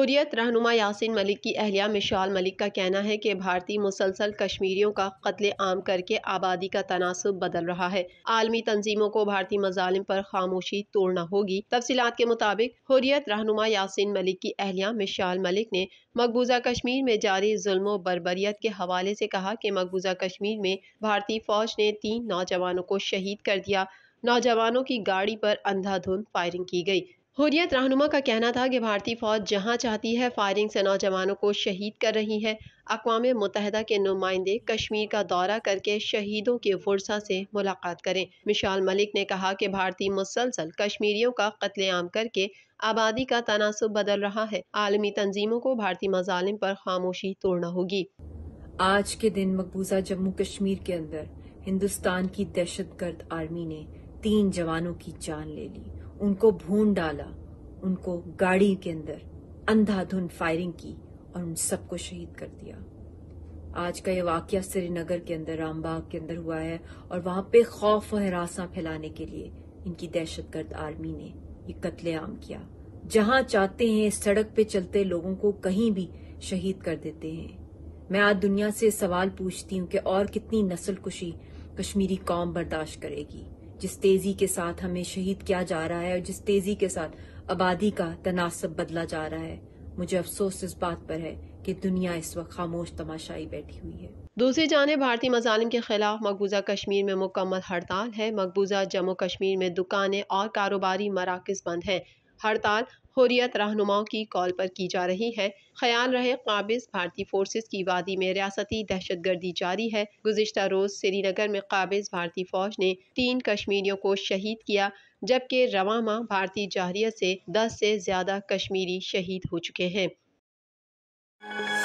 हुरियत रहनुमा यासिन मलिक की अहलिया मिशाल मलिक का कहना है कि भारतीय मुसलसल कश्मीरियों का कत्ल आम करके आबादी का तनासब बदल रहा है आलमी तंजीमों को भारतीय मजालिम पर खामोशी तोड़ना होगी तफसीत के मुताबिक हुरियत रहनुमा यासिन मलिक की अहलिया मिशाल मलिक ने मकबूजा कश्मीर में जारी जुल्म बरबरीत के हवाले से कहा कि मकबूजा कश्मीर में भारतीय फौज ने तीन नौजवानों को शहीद कर दिया नौजवानों की गाड़ी पर अंधाधुंध फायरिंग की गई हुरियत रहनुमा का कहना था कि भारतीय फ़ौज जहां चाहती है फायरिंग से नौजवानों को शहीद कर रही है अकवाम मुतहदा के नुमाइंदे कश्मीर का दौरा करके शहीदों के वर्षा से मुलाकात करें मिशाल मलिक ने कहा कि भारतीय मुसलसल कश्मीरियों का कत्लेआम करके आबादी का तनासब बदल रहा है आलमी तंजीमों को भारतीय मजालिम पर खामोशी तोड़ना होगी आज के दिन मकबूजा जम्मू कश्मीर के अंदर हिंदुस्तान की दहशत गर्द आर्मी ने तीन जवानों की जान ले ली उनको भून डाला उनको गाड़ी के अंदर अंधाधुन फायरिंग की और उन सबको शहीद कर दिया आज का ये वाक्य श्रीनगर के अंदर रामबाग के अंदर हुआ है और वहां पे खौफ और हरासा फैलाने के लिए इनकी दहशतगर्द आर्मी ने ये कत्लेआम किया जहां चाहते हैं सड़क पे चलते लोगों को कहीं भी शहीद कर देते हैं मैं आज दुनिया से सवाल पूछती हूँ कि और कितनी नस्ल कुशी कश्मीरी कौम बर्दाश्त करेगी जिस तेजी के साथ हमें शहीद किया जा रहा है और जिस तेजी के साथ आबादी का तनासब बदला जा रहा है मुझे अफसोस इस बात पर है कि दुनिया इस वक्त खामोश तमाशाई बैठी हुई है दूसरी जाने भारतीय मजालिम के खिलाफ मकबूजा कश्मीर में मुकम्मल हड़ताल है मकबूजा जम्मू कश्मीर में दुकानें और कारोबारी मराकज बंद हैं हड़ताल हुरियत रहनुमाओं की कॉल पर की जा रही है ख्याल रहे काबिज भारतीय फोर्सेस की वादी में रियासती दहशत गर्दी जारी है गुजशत रोज श्रीनगर में काबिज भारतीय फौज ने तीन कश्मीरियों को शहीद किया जबकि रवामा भारतीय जाहरीत से दस से ज्यादा कश्मीरी शहीद हो चुके हैं